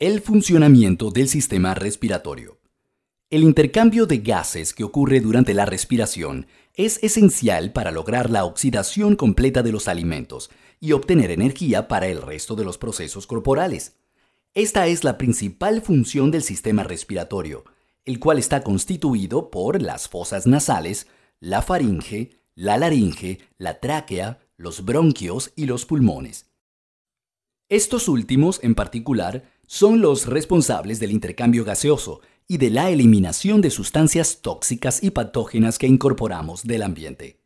El funcionamiento del sistema respiratorio. El intercambio de gases que ocurre durante la respiración es esencial para lograr la oxidación completa de los alimentos y obtener energía para el resto de los procesos corporales. Esta es la principal función del sistema respiratorio, el cual está constituido por las fosas nasales, la faringe, la laringe, la tráquea, los bronquios y los pulmones. Estos últimos, en particular, son los responsables del intercambio gaseoso y de la eliminación de sustancias tóxicas y patógenas que incorporamos del ambiente.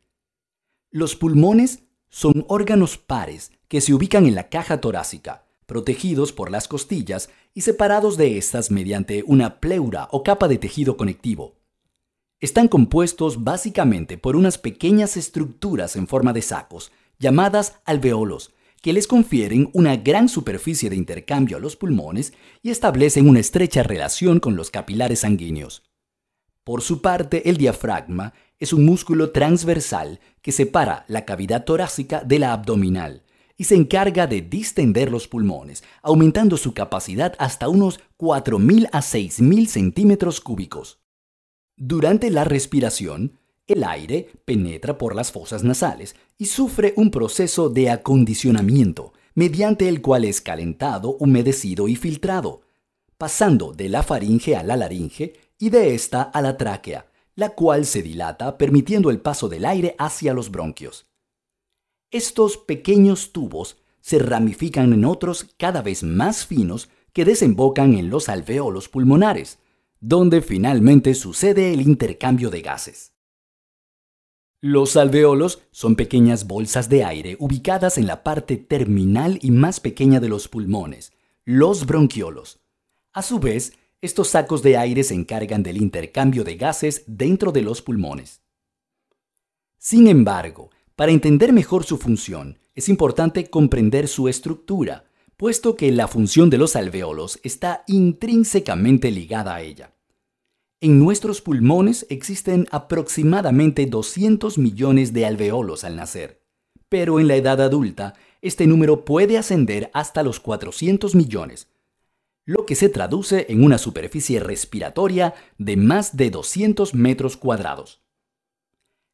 Los pulmones son órganos pares que se ubican en la caja torácica, protegidos por las costillas y separados de estas mediante una pleura o capa de tejido conectivo. Están compuestos básicamente por unas pequeñas estructuras en forma de sacos, llamadas alveolos, que les confieren una gran superficie de intercambio a los pulmones y establecen una estrecha relación con los capilares sanguíneos. Por su parte, el diafragma es un músculo transversal que separa la cavidad torácica de la abdominal y se encarga de distender los pulmones, aumentando su capacidad hasta unos 4.000 a 6.000 centímetros cúbicos. Durante la respiración, el aire penetra por las fosas nasales y sufre un proceso de acondicionamiento, mediante el cual es calentado, humedecido y filtrado, pasando de la faringe a la laringe y de esta a la tráquea, la cual se dilata permitiendo el paso del aire hacia los bronquios. Estos pequeños tubos se ramifican en otros cada vez más finos que desembocan en los alveolos pulmonares, donde finalmente sucede el intercambio de gases. Los alveolos son pequeñas bolsas de aire ubicadas en la parte terminal y más pequeña de los pulmones, los bronquiolos. A su vez, estos sacos de aire se encargan del intercambio de gases dentro de los pulmones. Sin embargo, para entender mejor su función, es importante comprender su estructura, puesto que la función de los alveolos está intrínsecamente ligada a ella. En nuestros pulmones existen aproximadamente 200 millones de alveolos al nacer, pero en la edad adulta este número puede ascender hasta los 400 millones, lo que se traduce en una superficie respiratoria de más de 200 metros cuadrados.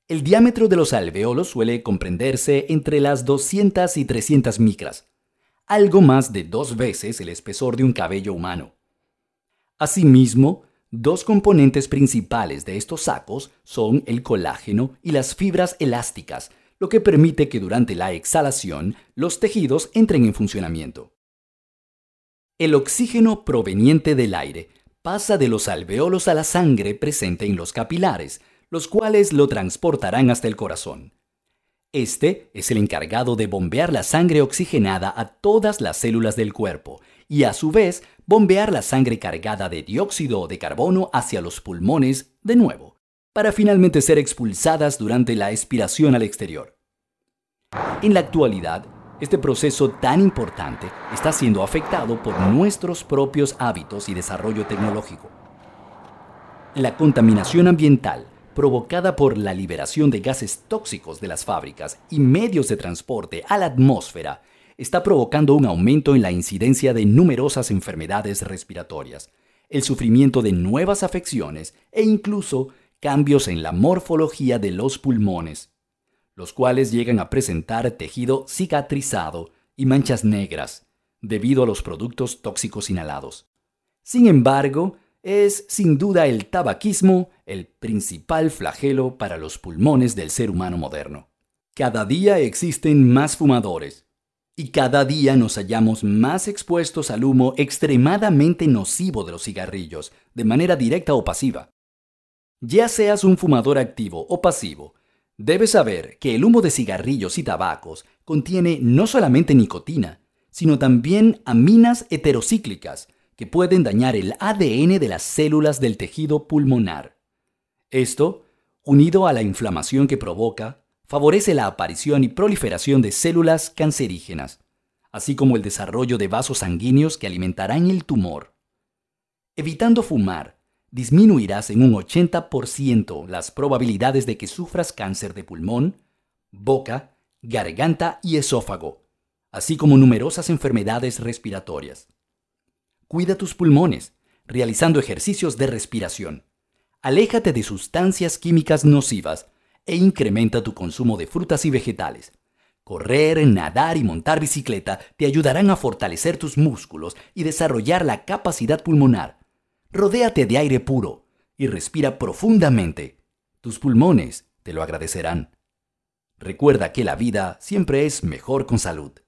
El diámetro de los alveolos suele comprenderse entre las 200 y 300 micras, algo más de dos veces el espesor de un cabello humano. Asimismo, Dos componentes principales de estos sacos son el colágeno y las fibras elásticas, lo que permite que durante la exhalación los tejidos entren en funcionamiento. El oxígeno proveniente del aire pasa de los alveolos a la sangre presente en los capilares, los cuales lo transportarán hasta el corazón. Este es el encargado de bombear la sangre oxigenada a todas las células del cuerpo, y a su vez bombear la sangre cargada de dióxido de carbono hacia los pulmones de nuevo, para finalmente ser expulsadas durante la expiración al exterior. En la actualidad, este proceso tan importante está siendo afectado por nuestros propios hábitos y desarrollo tecnológico. La contaminación ambiental provocada por la liberación de gases tóxicos de las fábricas y medios de transporte a la atmósfera está provocando un aumento en la incidencia de numerosas enfermedades respiratorias, el sufrimiento de nuevas afecciones e incluso cambios en la morfología de los pulmones, los cuales llegan a presentar tejido cicatrizado y manchas negras debido a los productos tóxicos inhalados. Sin embargo, es sin duda el tabaquismo el principal flagelo para los pulmones del ser humano moderno. Cada día existen más fumadores, y cada día nos hallamos más expuestos al humo extremadamente nocivo de los cigarrillos, de manera directa o pasiva. Ya seas un fumador activo o pasivo, debes saber que el humo de cigarrillos y tabacos contiene no solamente nicotina, sino también aminas heterocíclicas que pueden dañar el ADN de las células del tejido pulmonar. Esto, unido a la inflamación que provoca, favorece la aparición y proliferación de células cancerígenas, así como el desarrollo de vasos sanguíneos que alimentarán el tumor. Evitando fumar, disminuirás en un 80% las probabilidades de que sufras cáncer de pulmón, boca, garganta y esófago, así como numerosas enfermedades respiratorias. Cuida tus pulmones, realizando ejercicios de respiración. Aléjate de sustancias químicas nocivas, e incrementa tu consumo de frutas y vegetales. Correr, nadar y montar bicicleta te ayudarán a fortalecer tus músculos y desarrollar la capacidad pulmonar. Rodéate de aire puro y respira profundamente. Tus pulmones te lo agradecerán. Recuerda que la vida siempre es mejor con salud.